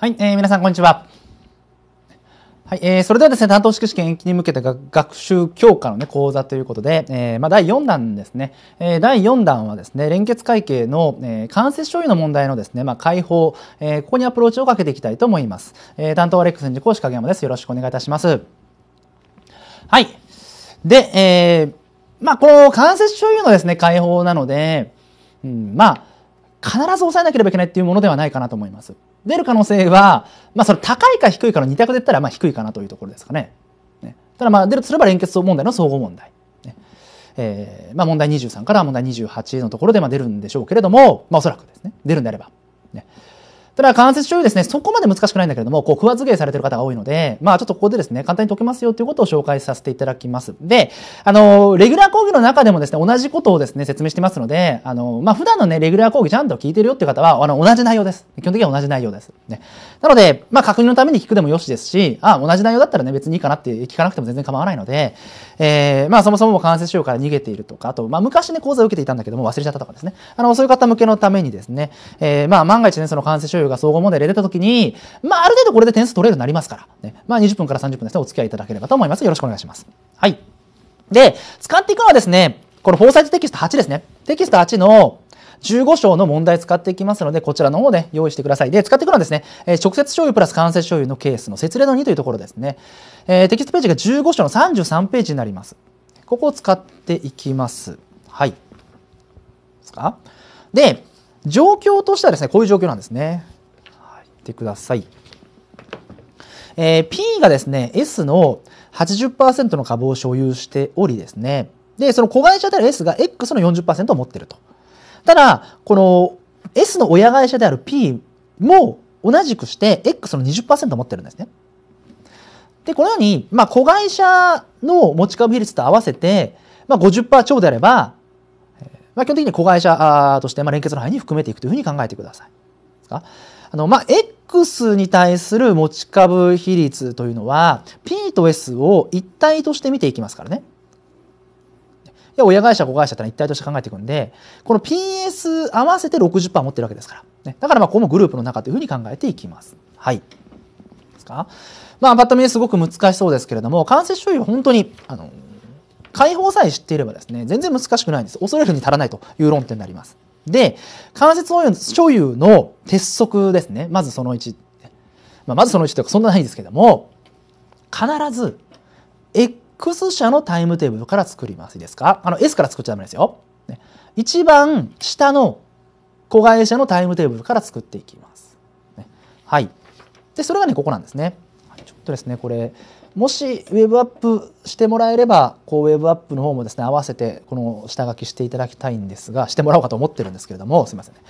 はい、えー、皆さんこんにちは。はい、えー、それではですね、担当式試験延期に向けた学習強化のね、講座ということで、えー、まあ、第4弾ですね、えー、第4弾はですね、連結会計の、えー、間接所有の問題のですね、まあ、解放、えー、ここにアプローチをかけていきたいと思います。えー、担当はレックス講師影山です。よろしくお願いいたします。はい。で、えー、まあ、この間接所有のですね、解放なので、うん、まあ、必ず抑えなければいけないっていうものではないかなと思います。出る可能性は、まあ、それ高いか低いかの二択で言ったらまあ低いかなというところですかね。ねただまあ出るとすれば連結問題の総合問題。ねえーまあ、問題23から問題28のところでまあ出るんでしょうけれども、まあ、おそらくですね出るんであれば。ねただ関節症ですね、そこまで難しくないんだけれども、こう、不発芸されてる方が多いので、まあちょっとここでですね、簡単に解けますよということを紹介させていただきます。で、あの、レギュラー講義の中でもですね、同じことをですね、説明してますので、あの、まあ普段のね、レギュラー講義ちゃんと聞いてるよっていう方は、あの、同じ内容です。基本的には同じ内容です。ね。なので、まあ確認のために聞くでもよしですし、あ、同じ内容だったらね、別にいいかなって聞かなくても全然構わないので、えー、まあそもそも関節症から逃げているとか、あと、まあ昔ね、講座を受けていたんだけども忘れちゃったとかですね、あの、そういう方向けのためにですね、えー、まあ万が一ね、その関節症が総合モデル出た時に、まあ、ある程度これで点数取れるようになりますから、ね、まあ、20分から30分ですね、お付き合いいただければと思います。よろしくお願いします。はい。で、使っていくのはですね、このフォーサイトテキスト8ですね。テキスト8の15章の問題使っていきますので、こちらの方で、用意してください。で、使っていくのはですね、えー、直接醤油プラス間接醤油のケースの説例の2というところですね。えー、テキストページが15章の33ページになります。ここを使っていきます。はい。ですかで、状況としてはですね、こういう状況なんですね。てください。えー、P がですね、S の80%の株を所有しておりですね、で、その子会社である S が X の40%を持ってると。ただ、この S の親会社である P も同じくして X の20%を持ってるんですね。で、このように、まあ、子会社の持ち株比率と合わせて、まあ50、超であれば、まあ、基本的に子会社として、まあ、連結の範囲に含めていくというふうに考えてください。ですかあの、まあ、X に対する持ち株比率というのは P と S を一体として見ていきますからね。で親会社子会社ってのは一体として考えていくんでこの PS 合わせて60%持ってるわけですから、ね、だからまあここもグループの中というふうに考えていきます。はいですかまあパッと見すごく難しそうですけれども間接収益は本当にあの解放さえ知っていればですね全然難しくないんです恐れるに足らないという論点になります。で、関節応用所有の鉄則ですね。まずその1。まあ、まずその1というかそんなないんですけども、必ず X 社のタイムテーブルから作ります。いいですかあの S から作っちゃダメですよ。ね、一番下の子会社のタイムテーブルから作っていきます。ね、はい。で、それがね、ここなんですね。はい、ちょっとですね、これ、もしウェブアップしてもらえればこうウェブアップの方もですね合わせてこの下書きしていただきたいんですがしてもらおうかと思ってるんですけれどもすいませんね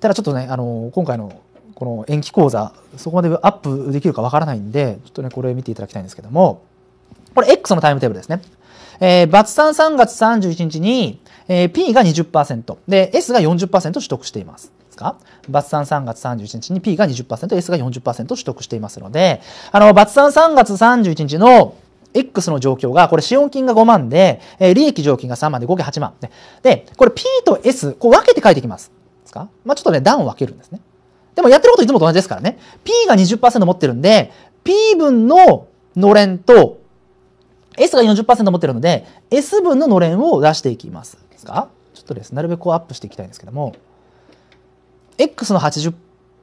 ただちょっとねあの今回のこの延期講座そこまでアップできるかわからないんでちょっとねこれ見ていただきたいんですけどもこれ X のタイムテーブルですねえー、バツ3 3月31日に、えー、P が20%で S が40%取得していますか、バツ3 3月31日に P が 20%S が40%取得していますので、あの、バツ3 3月31日の X の状況が、これ、資本金が5万で、えー、利益上金が3万で合計8万。で、でこれ P と S、こう分けて書いていきます。ですかまあ、ちょっとね、段を分けるんですね。でもやってることいつもと同じですからね。P が20%持ってるんで、P 分ののれんと S が40%持ってるので、S 分ののれんを出していきます。ですかちょっとですなるべくこうアップしていきたいんですけども。X の80、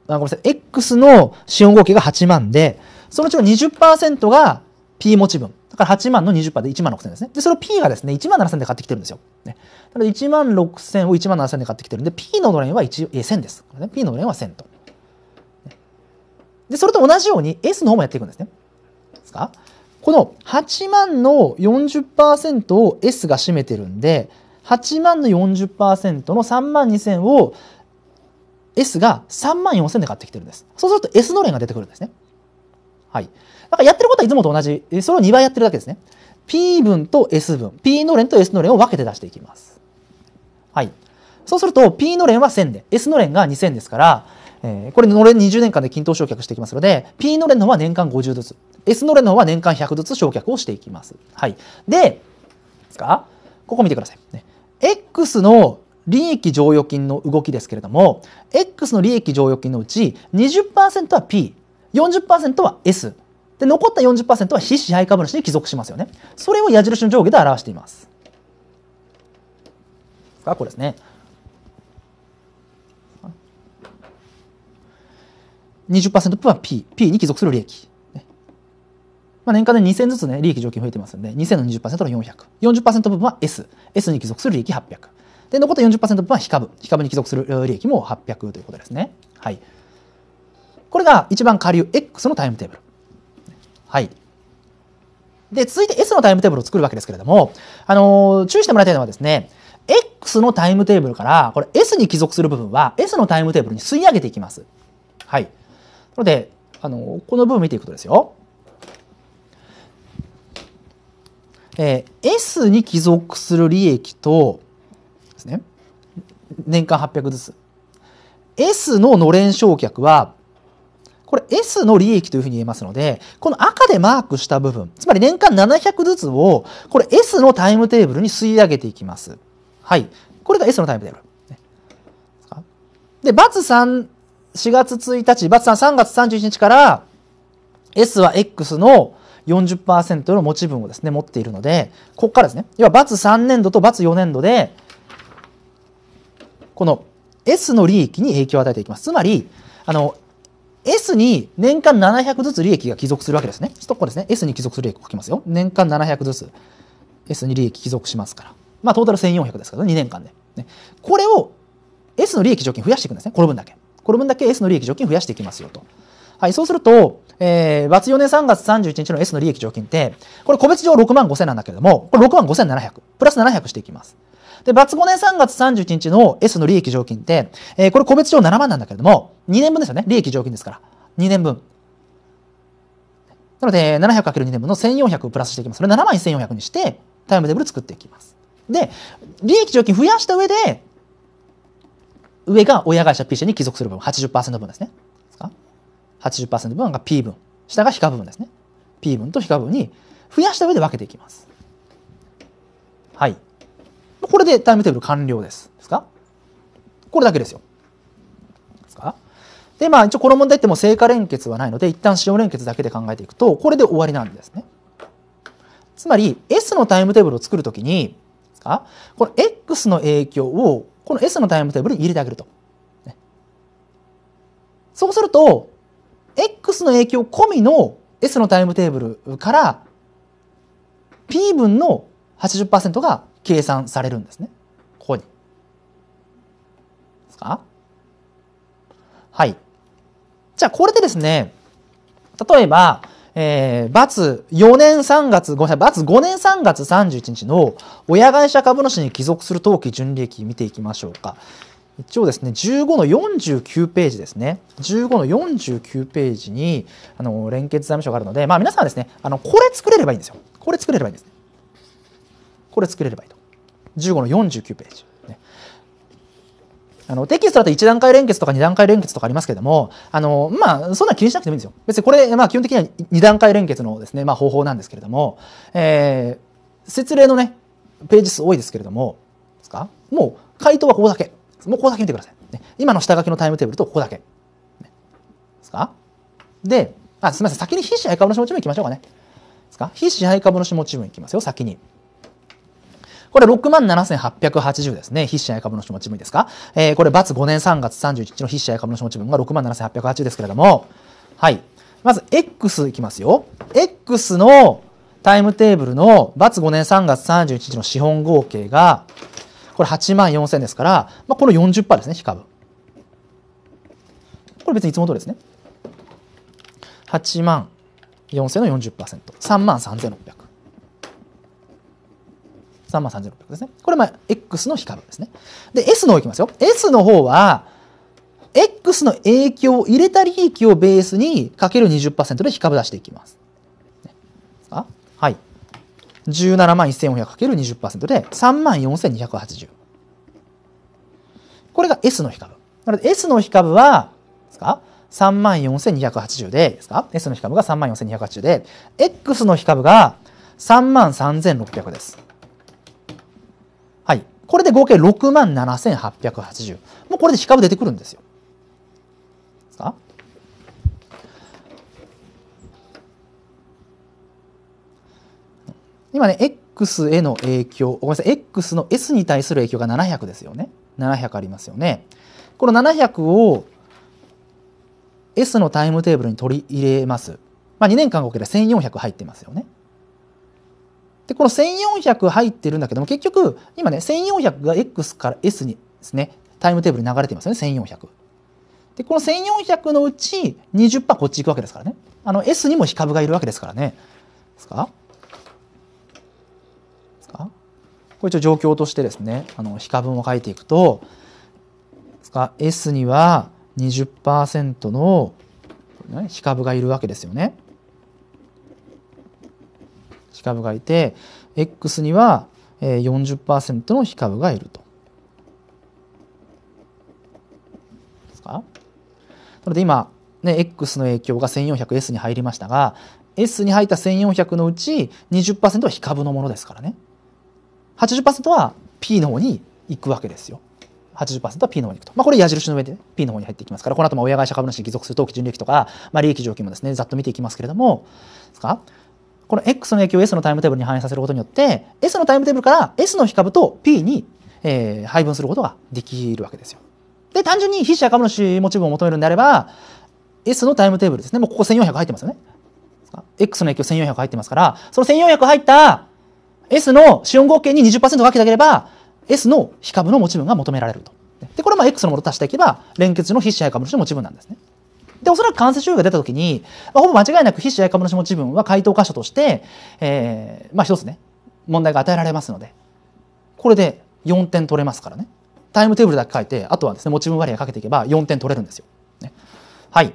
あ、ごめんなさい、X の資本合計が8万で、そのうちの20%が P 持ち分。だから8万の20%で1万6000ですね。で、その P がですね、1万7000で買ってきてるんですよ。ね、なので1万6000を1万7000で買ってきてるんで、P のドレンは1 0 0 0です。これね、P のドレンは1000と。で、それと同じように S の方もやっていくんですね。ですかこの8万の40%を S が占めてるんで、8万の40%の3万2000を S が3万4000で買ってきてるんです。そうすると S のれんが出てくるんですね。はい。だからやってることはいつもと同じ、それを2倍やってるだけですね。P 分と S 分、P のれんと S のれんを分けて出していきます。はい。そうすると P のれんは1000で、S のれんが2000ですから、えー、これのれん20年間で均等償却していきますので、P のれんの方は年間50ずつ、S のれんの方は年間100ずつ償却をしていきます。はい。で、ですかここ見てください。ね、X の利益剰余金の動きですけれども X の利益剰余金のうち20%は P40% は S で残った40%は非支配株主に帰属しますよねそれを矢印の上下で表していますこれですね20%分は P、P に帰属する利益。まあ、年間で2000ずつね、利益条件増えてますんで、2000の20%が400。40%分は S、S に帰属する利益800。で残った40%分は非株非株に帰属する利益も800ということですね。はい、これが一番下流 X のタイムテーブル。はい、で続いて S のタイムテーブルを作るわけですけれども、あのー、注意してもらいたいのはですね X のタイムテーブルからこれ S に帰属する部分は S のタイムテーブルに吸い上げていきます。はい、なので、あのー、この部分見ていくとですよ、えー、S に帰属する利益とすね。年間800ずつ。S ののれん償却は、これ S の利益というふうに言えますので、この赤でマークした部分、つまり年間700ずつを、これ S のタイムテーブルに吸い上げていきます。はい。これが S のタイムテーブル。で、バツ3、4月1日、バツ3、3月31日から、S は X の40%の持ち分をですね、持っているので、ここからですね、要はバツ3年度とバツ4年度で、この S の利益に影響を与えていきます。つまり、あの、S に年間700ずつ利益が帰属するわけですね。ここですね。S に帰属する利益を書きますよ。年間700ずつ S に利益帰属しますから。まあ、トータル1400ですからね、2年間で。ね、これを S の利益除菌増やしていくんですね。この分だけ。この分だけ S の利益除菌増やしていきますよと。はい、そうすると、えー、罰4年3月31日の S の利益除金って、これ個別上6万5千なんだけれども、これ6万5700、プラス700していきます。で、ツ5年3月31日の S の利益上金って、えー、これ個別上7万なんだけれども、2年分ですよね。利益上金ですから。2年分。なので、700×2 年分の1400をプラスしていきます。それ7万1400にして、タイムテーブル作っていきます。で、利益上金増やした上で、上が親会社 P 社に帰属する分、80%分ですね。?80% 分が P 分。下が非課部分ですね。P 分と非課部分に増やした上で分けていきます。はい。これでタイムテーブル完了です。ですかこれだけですよ。ですかで、まあ一応この問題ってもう成果連結はないので、一旦使用連結だけで考えていくと、これで終わりなんですね。つまり、S のタイムテーブルを作るときに、この X の影響を、この S のタイムテーブルに入れてあげると。そうすると、X の影響込みの S のタイムテーブルから P 分の80%が計算されるんですねここに。ですかはいじゃあこれでですね例えば、えー、罰4年3月、ごめんなさい、罰5年3月31日の親会社株主に帰属する登記純利益見ていきましょうか。一応ですね、15の49ページですね。15の49ページに、あの、連結財務省があるので、まあ皆さんはですね、あの、これ作れればいいんですよ。これ作れればいいんですね。これ作れればいいと。15の49ページ。ねあのテキストだと1段階連結とか2段階連結とかありますけれども、あのまあ、そんな気にしなくてもいいんですよ。別にこれ、まあ、基本的には2段階連結のですね、まあ、方法なんですけれども、えー、説例のね、ページ数多いですけれども、ですかもう回答はここだけ。もうここだけ見てください。ね、今の下書きのタイムテーブルとここだけ。ね、ですかで、あ、すみません。先に非支配株主持ち分いきましょうかね。ですか非支配株主持ち分いきますよ、先に。これ67,880ですね。筆者や株主持ち分ですか。えー、これ、バツ5年3月31日の筆者や株主持ち分が67,880ですけれども、はい。まず、X いきますよ。X のタイムテーブルのバツ5年3月31日の資本合計が、これ84,000ですから、まあ、この40%ですね、非株。これ別にいつも通りですね。8万4000の40%。3万3600。3万3600ですね。これまあ X の比較ですね。で、S の方いきますよ。S の方は、X の影響を入れた利益をベースにかける20%で比較出していきます。あはい。17万1 4 0 0かける2 0で3万4280。これが S の比較。なので S の比較は、ですか3万4280で、ですか ?S の比較が3万4280で、X の比較が3万3600です。これで合計6万7880。もうこれで比較出てくるんですよ。でね、今ね、X への影響、ごめんなさい、X の S に対する影響が700ですよね。700ありますよね。この700を S のタイムテーブルに取り入れます。まあ、2年間合計で1400入ってますよね。でこの1400入ってるんだけども結局今ね1400が X から S にですねタイムテーブルに流れていますよね1400。でこの1400のうち20%こっち行くわけですからねあの S にも非株がいるわけですからねですかですかこれ一応状況としてですねあの非株も書いていくとですか S には20%の、ね、株がいるわけですよね。株がいて X には40%の非株がいると。ですかなので今、ね、X の影響が 1400S に入りましたが S に入った1400のうち20%は非株のものですからね80%は P の方に行くわけですよ。80%は P の方に行くと。まあ、これ矢印の上で P の方に入っていきますから、この後も親会社株主に帰属する当期純利益とか、まあ、利益状況もですね、ざっと見ていきますけれども、ですかこの X の影響を S のタイムテーブルに反映させることによって S のタイムテーブルから S の比株と P に、えー、配分することができるわけですよ。で単純に筆者株主持チーを求めるんであれば S のタイムテーブルですねもうここ1400入ってますよね。X の影響1400入ってますからその1400入った S の資本合計に20%かけてあげれば S の非株の持ち分が求められると。でこれも X のものを足していけば連結の非支配株主の持ち分なんですね。で、おそらく間接主義が出た時に、まあ、ほぼ間違いなく非試合株主持ち分は回答箇所として、えー、まあ一つね、問題が与えられますので、これで4点取れますからね。タイムテーブルだけ書いて、あとはですね、持ち分割合かけていけば4点取れるんですよ。ね、はい。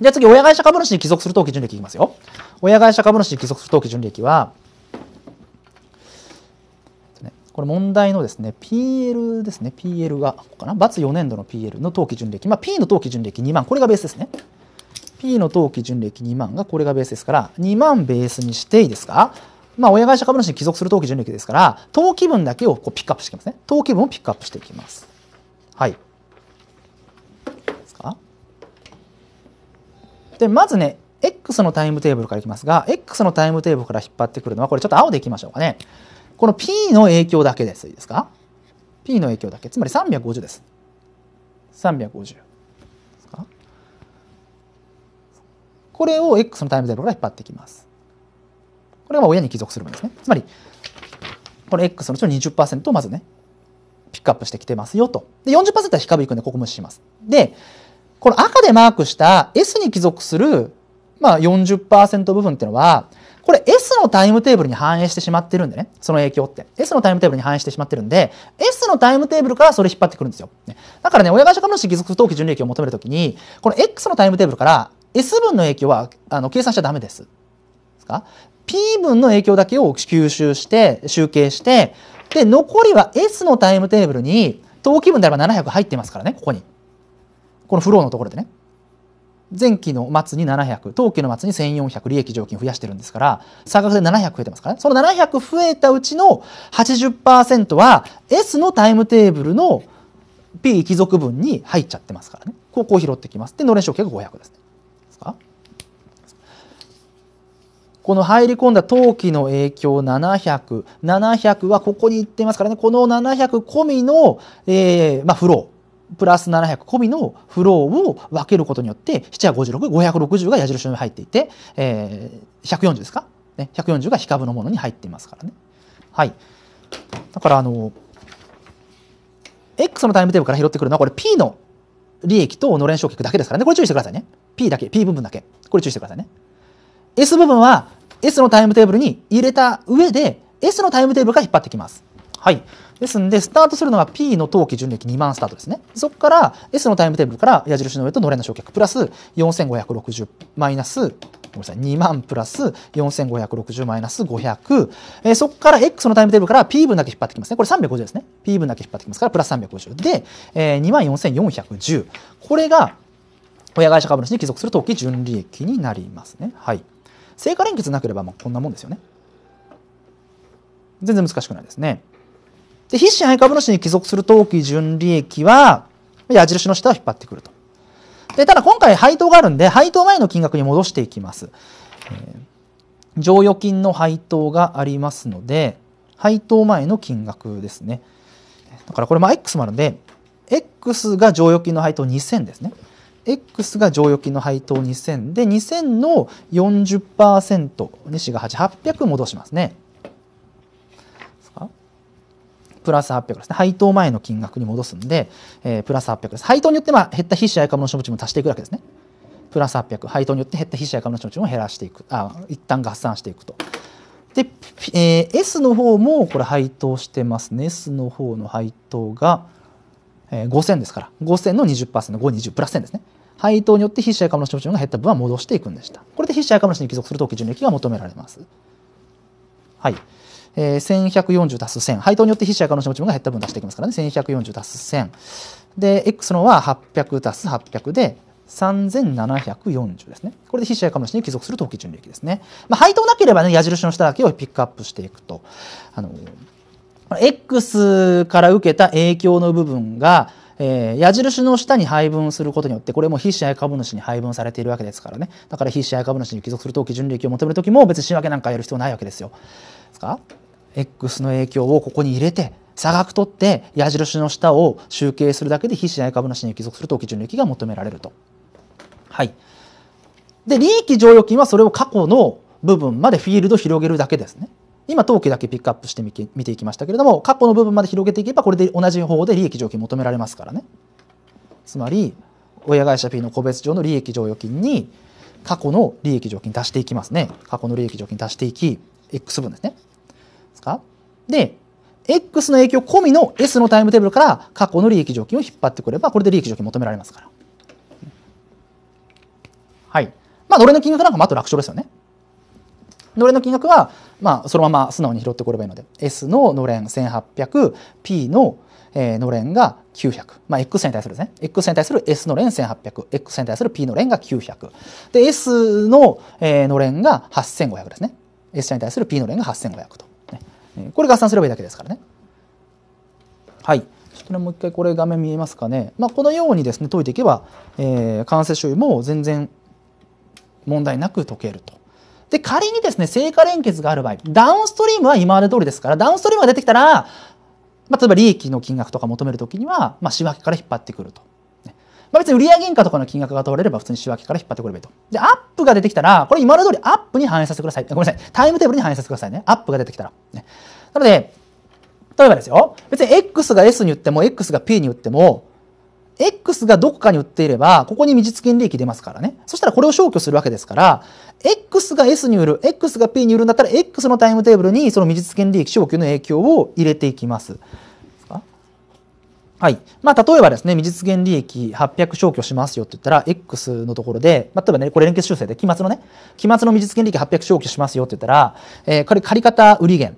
じゃあ次、親会社株主に帰属する登記純利益いきますよ。親会社株主に帰属する登記純利益は、これ問題のですね PL ですね PL がここかな ×4 年度の PL の当期純利まあ、P の当期純利益2万これがベースですね P の当期純利益2万がこれがベースですから2万ベースにしていいですかまあ、親会社株主に帰属する当期純利益ですから当期分だけをこうピックアップしていきますね当期分をピックアップしていきますはいでまずね X のタイムテーブルからいきますが X のタイムテーブルから引っ張ってくるのはこれちょっと青でいきましょうかねこの P の影響だけです。いいですか ?P の影響だけ。つまり350です。350これを X のタイムロから引っ張ってきます。これは親に帰属するものですね。つまり、この X のうちの20%をまずね、ピックアップしてきてますよと。で、40%は非株いくんで、ここ無視します。で、この赤でマークした S に帰属する、まあ40、40%部分っていうのは、これ S のタイムテーブルに反映してしまってるんでね、その影響って。S のタイムテーブルに反映してしまってるんで、S のタイムテーブルからそれ引っ張ってくるんですよ。ね、だからね、親会社株主義属登記純利益を求めるときに、この X のタイムテーブルから S 分の影響はあの計算しちゃダメです。ですか P 分の影響だけを吸収して、集計して、で、残りは S のタイムテーブルに、登記分であれば700入ってますからね、ここに。このフローのところでね。前期の末に700当期の末に1400利益上金増やしてるんですから差額で700増えてますからねその700増えたうちの80%は S のタイムテーブルの P 貴族分に入っちゃってますからねここを拾ってきますでのれん証券が500ですねですかこの入り込んだ当期の影響700700 700はここに行ってますからねこの700込みの、えーまあ、フロープラス700込みのフローを分けることによって7 5 6 5 6 0が矢印に入っていて、えー、140ですか、ね、140が非株のものに入っていますからね。はい、だからあの X のタイムテーブルから拾ってくるのはこれ P の利益とのれん償却だけですからねこれ注意してくださいね P だけ P 部分だけこれ注意してくださいね S 部分は S のタイムテーブルに入れた上で S のタイムテーブルから引っ張ってきます。はい、ですんでスタートするのが P の当期純利益2万スタートですねそこから S のタイムテーブルから矢印の上とのれんの焼却プラス4560マイナスごめんなさい2万プラス4560マイナス500、えー、そこから X のタイムテーブルから P 分だけ引っ張ってきますねこれ350ですね P 分だけ引っ張ってきますからプラス350で、えー、2万4410これが親会社株主に帰属する当期純利益になりますねはい成果連結なければまあこんなもんですよね全然難しくないですね。で必進配株主に帰属する当期純利益は矢印の下を引っ張ってくると。でただ今回配当があるんで配当前の金額に戻していきます。えー、剰余金の配当がありますので配当前の金額ですね。だからこれも X もあるんで X が剰余金の配当2000ですね。X が剰余金の配当2000で2000の40%西が8800戻しますね。プラス800ですね配当前の金額に戻すんで、えー、プラス800です配当によってまあ減った非試合株の処分値も足していくわけですねプラス800配当によって減った非試合株の処分値も減らしていくあ一旦合算していくとで、えー、S の方もこれ配当してますね S の方の配当が、えー、5000ですから5000の 20%520 プラス1000ですね配当によって非試合株の処分値が減った分は戻していくんでしたこれで非試合株主に帰属する登記純益が求められますはいえ1140足す1000。配当によって非社可能性持ち分が減った分出していきますからね。1140足す1000。で、X のは800足す800で、3740ですね。これで非社株主に帰属する登記純利益ですね。まあ、配当なければね、矢印の下だけをピックアップしていくと。あの、X から受けた影響の部分が、えー、矢印の下に配分することによってこれも非支配株主に配分されているわけですからねだから非支配株主に帰属する登記純利益を求める時も別に仕分けなんかやる必要ないわけですよ。ですか X の影響をここに入れて差額取って矢印の下を集計するだけで非支配株主に帰属する当期純利益が求められると。はい、で利益剰余金はそれを過去の部分までフィールドを広げるだけですね。今当期だけピックアップしてみ見ていきましたけれども過去の部分まで広げていけばこれで同じ方法で利益剰余金求められますからね。つまり親会社 P の個別上の利益剰余金に過去の利益剰金足していきますね過去の利益剰金足していき X 分ですねかで X の影響込みの S のタイムテーブルから過去の利益条件を引っ張ってくればこれで利益条件求められますから。はい。まあ、どれの金額なんかもあと楽勝ですよね。のれんの金額は、まあ、そのまま素直に拾ってこればいいので S ののれん 1800P の、えのれんが900、まあ、X に対するですね X に対する S のれん 1800X に対する P のれんが900で S の、えのれんが8500ですね S 社に対する P のれんが8500と。これ合算すればいいだけですからね。はい。ちょっとね、もう一回これ画面見えますかね。まあ、このようにですね、解いていけば、えー、間接処理も全然問題なく解けると。で、仮にですね、成果連結がある場合、ダウンストリームは今まで通りですから、ダウンストリームが出てきたら、まあ、例えば利益の金額とか求めるときには、まあ、仕分けから引っ張ってくると。まあ、別に売上原価とかの金額がわれれば普通に仕分けから引っ張ってくればいいと。で、アップが出てきたら、これ今の通りアップに反映させてください。ごめんなさい。タイムテーブルに反映させてくださいね。アップが出てきたら。ね、なので、例えばですよ。別に X が S に売っても、X が P に売っても、X がどこかに売っていれば、ここに未実現利益出ますからね。そしたらこれを消去するわけですから、X が S に売る、X が P に売るんだったら、X のタイムテーブルにその未実現利益消去の影響を入れていきます。はい。まあ、例えばですね、未実現利益800消去しますよって言ったら、X のところで、まあ、例えばね、これ連結修正で、期末のね、期末の未実現利益800消去しますよって言ったら、えー、これ借方売り減。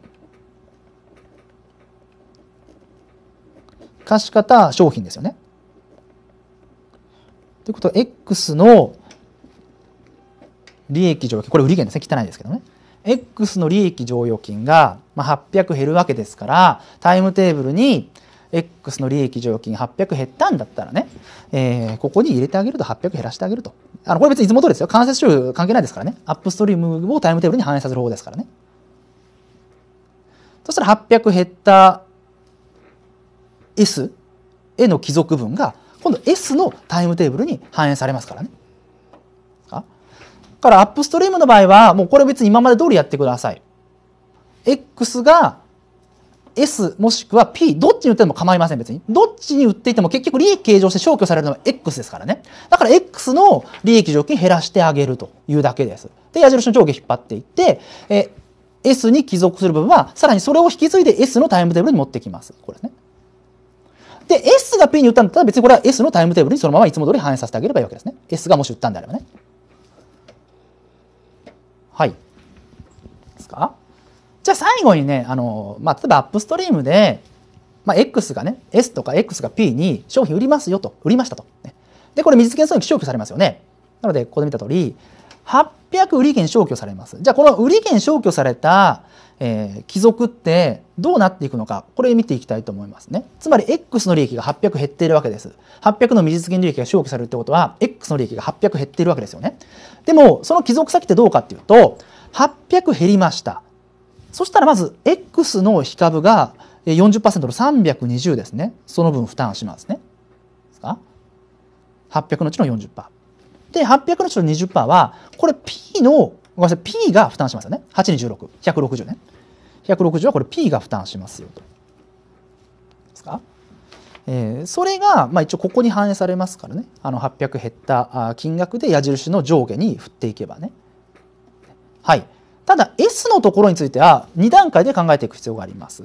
貸方商品ですよね。ということは、X の利益剰余金、これ売り減ですね、汚いですけどね。X の利益剰余金が800減るわけですから、タイムテーブルに、X の利益剰余金800減ったんだったらね、えー、ここに入れてあげると800減らしてあげると。あのこれ別にいつも通りですよ。間接収入関係ないですからね。アップストリームをタイムテーブルに反映させる方ですからね。そしたら800減った S への帰属分が今度 S のタイムテーブルに反映されますからね。からアップストリームの場合はもうこれ別に今まで通りやってください。X が S もしくは P どっちに売っても構いません別にどっちに売っていても結局利益計上して消去されるのは X ですからねだから X の利益条件減らしてあげるというだけですで矢印の上下引っ張っていってえ S に帰属する部分はさらにそれを引き継いで S のタイムテーブルに持ってきますこれですねで S が P に売ったんだったら別にこれは S のタイムテーブルにそのままいつも通り反映させてあげればいいわけですね S がもし売ったんであればねはいですかじゃあ最後にね、あの、まあ、例えばアップストリームで、まあ、X がね、S とか X が P に商品売りますよと、売りましたと。ね、で、これ水現損益消去されますよね。なので、ここで見た通り、800売り券消去されます。じゃあ、この売り券消去された、えー、貴族ってどうなっていくのか、これ見ていきたいと思いますね。つまり、X の利益が800減っているわけです。800の未実現利益が消去されるってことは、X の利益が800減っているわけですよね。でも、その帰属先ってどうかっていうと、800減りました。そしたらまず X の比株が40%の320ですねその分負担しますね。ですか800のうちの40%。で800のうちの20%はこれ P のごめんなさい P が負担しますよね8に16160ね。160はこれ P が負担しますよと。ですかえー、それが、まあ、一応ここに反映されますからねあの800減った金額で矢印の上下に振っていけばね。はいただ S のところについては2段階で考えていく必要があります。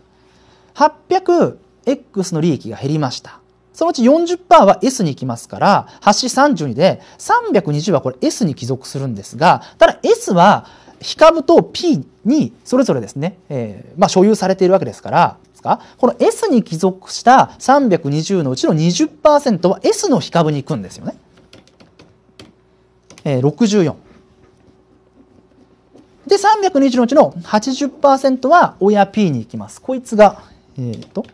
800X の利益が減りました。そのうち40%は S に行きますから、端32で320はこれ S に帰属するんですが、ただ S は非株と P にそれぞれですね、えー、まあ所有されているわけですから、この S に帰属した320のうちの20%は S の非株に行くんですよね。えー、64。で、320のうちの80%は親 P に行きます。こいつが、えっ、ー、と、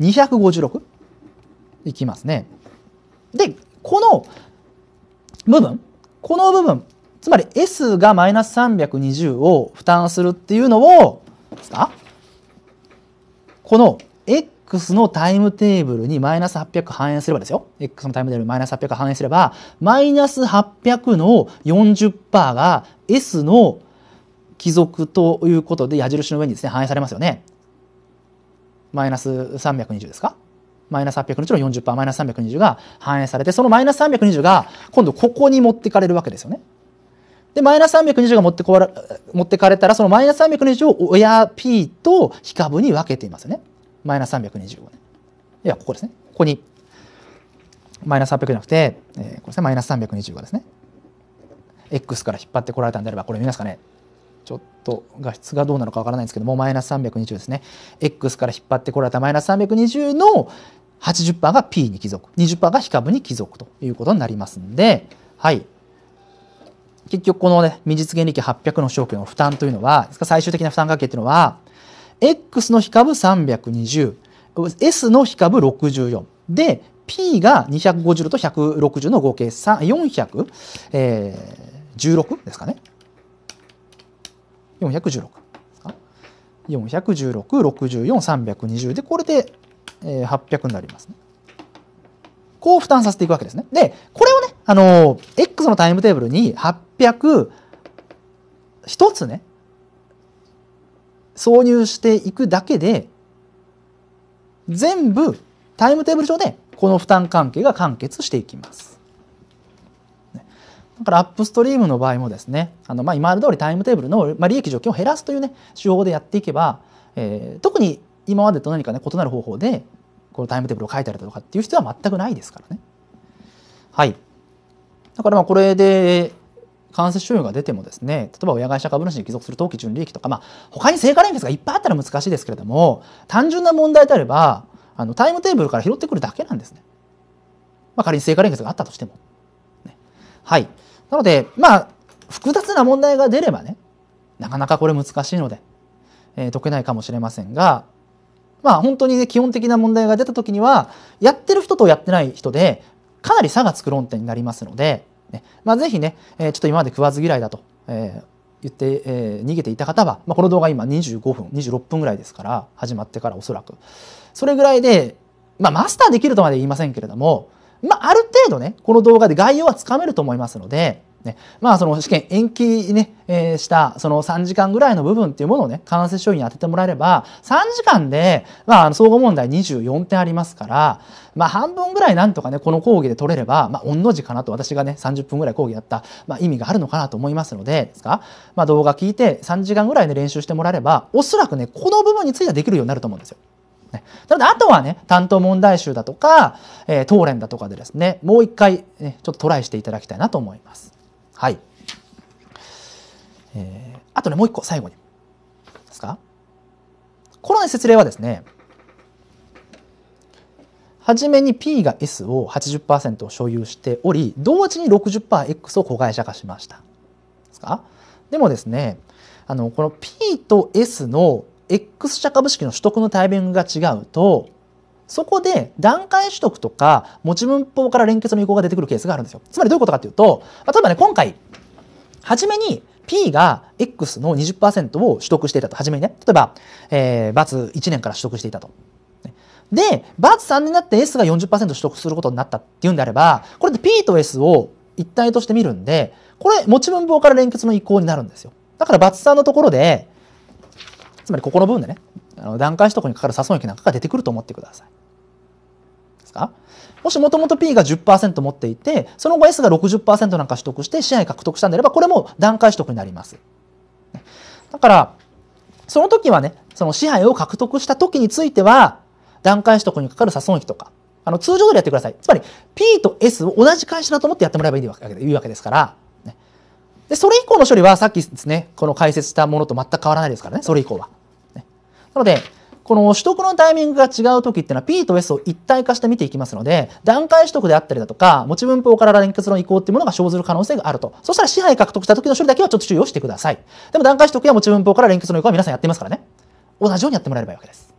256いきますね。で、この部分、この部分、つまり S がマイナス320を負担するっていうのを、この X のタイムテーブルにマイナス800反映すればですよ。X のタイムテーブルにマイナス800反映すれば、マイナス800の40%が S の帰属ということで矢印の上にですね反映されますよね。マイナス320ですかマイナス8 0 0の40%マイナス320が反映されてそのマイナス320が今度ここに持っていかれるわけですよね。でマイナス320が持ってこら持ってかれたらそのマイナス320を親 P と比株に分けていますよね。マイナス320をね。いやここですね。ここにマイナス800じゃなくて、えー、これですねマイナス320がですね X から引っ張ってこられたんであればこれ見ますかね。ちょっと画質がどうなのかわからないんですけどもマイナス320ですね X から引っ張ってこられたマイナス320の80%が P に帰属20%が非株に帰属ということになりますんで、はい、結局このね未実現利益800の証券の負担というのは最終的な負担関係というのは X の非株 320S の非株64で P が250と160の合計416、えー、ですかね416ですか416,64,320でこれで、えー、800になりますね。こう負担させていくわけですね。でこれをねあのー、x のタイムテーブルに800一つね挿入していくだけで全部タイムテーブル上でこの負担関係が完結していきます。だからアップストリームの場合もですねあの、まあ、今ある通りタイムテーブルの、ま利益除去を減らすというね手法でやっていけば、えー、特に今までと何かね異なる方法でこのタイムテーブルを書いたりだとかっていう必要は全くないですからね。はい、だからまあこれで間接収入が出てもですね例えば親会社株主に帰属する当期純利益とか、まあ、他に成果連結がいっぱいあったら難しいですけれども単純な問題であればあのタイムテーブルから拾ってくるだけなんですね。まあ、仮に成果連結があったとしても。ね、はいなのでまあ複雑な問題が出ればねなかなかこれ難しいので、えー、解けないかもしれませんがまあ本当にね基本的な問題が出た時にはやってる人とやってない人でかなり差がつく論点になりますので、ねまあ、ぜひね、えー、ちょっと今まで食わず嫌いだと、えー、言って、えー、逃げていた方は、まあ、この動画今25分26分ぐらいですから始まってからおそらくそれぐらいで、まあ、マスターできるとまで言いませんけれどもまあ、ある程度ね、この動画で概要はつかめると思いますので、ね、まあその試験延期ね、えー、したその3時間ぐらいの部分っていうものをね、間接書に当ててもらえれば、3時間で、まあ総合問題24点ありますから、まあ半分ぐらいなんとかね、この講義で取れれば、まあ御の字かなと私がね、30分ぐらい講義やった、まあ意味があるのかなと思いますので、ですかまあ動画聞いて3時間ぐらいで練習してもらえれば、おそらくね、この部分についてはできるようになると思うんですよ。ね。であとはね担当問題集だとか、えー、答練だとかでですねもう一回、ね、ちょっとトライしていただきたいなと思います。はい、えー、あとねもう一個最後にですかこの、ね、説明はですね初めに P が S を80%を所有しており同時に 60%X を子会社化しました。ですかでもですねあのこの P と S の X 社株式の取得のタイミングが違うとそこで段階取得とか持ち分法から連結の移行が出てくるケースがあるんですよ。つまりどういうことかというと、例えばね、今回、初めに P が X の20%を取得していたと。初めにね。例えば、えー、バツ1年から取得していたと。で、バツ3年になって S が40%取得することになったっていうんであれば、これで P と S を一体として見るんで、これ持ち分法から連結の移行になるんですよ。だからバツ3のところで、つまりここの部分でねあの段階取得にかかる差損益なんかが出てくると思ってください。ですかもしもともと P が10%持っていてその後 S が60%なんか取得して支配獲得したんであればこれも段階取得になります。だからその時はねその支配を獲得した時については段階取得にかかる差損益とかあの通常通りやってください。つまり P と S を同じ会社だと思ってやってもらえばいいわけいわけですから。でそれ以降の処理はさっきですねこの解説したものと全く変わらないですからねそれ以降は。なので、この取得のタイミングが違う時っていうのは P と S を一体化して見ていきますので、段階取得であったりだとか、持ち分法から連結の移行っていうものが生ずる可能性があると。そしたら支配獲得した時の処理だけはちょっと注意をしてください。でも段階取得や持ち分法から連結の移行は皆さんやってますからね。同じようにやってもらえればいいわけです。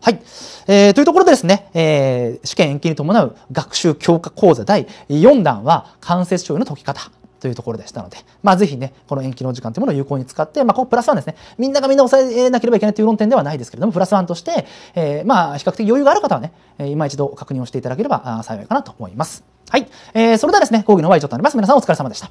はい。えー、というところでですね、えー、試験延期に伴う学習強化講座第4弾は関節症への解き方。というところでしたので、まあ、ぜひね、この延期の時間というものを有効に使って、まあ、こうプラスワンですね、みんながみんな抑えなければいけないという論点ではないですけれども、プラスワンとして、えー、まあ、比較的余裕がある方はね、今一度確認をしていただければ幸いかなと思います。はい。えー、それではですね、講義の終わりとなります。皆さんお疲れ様でした。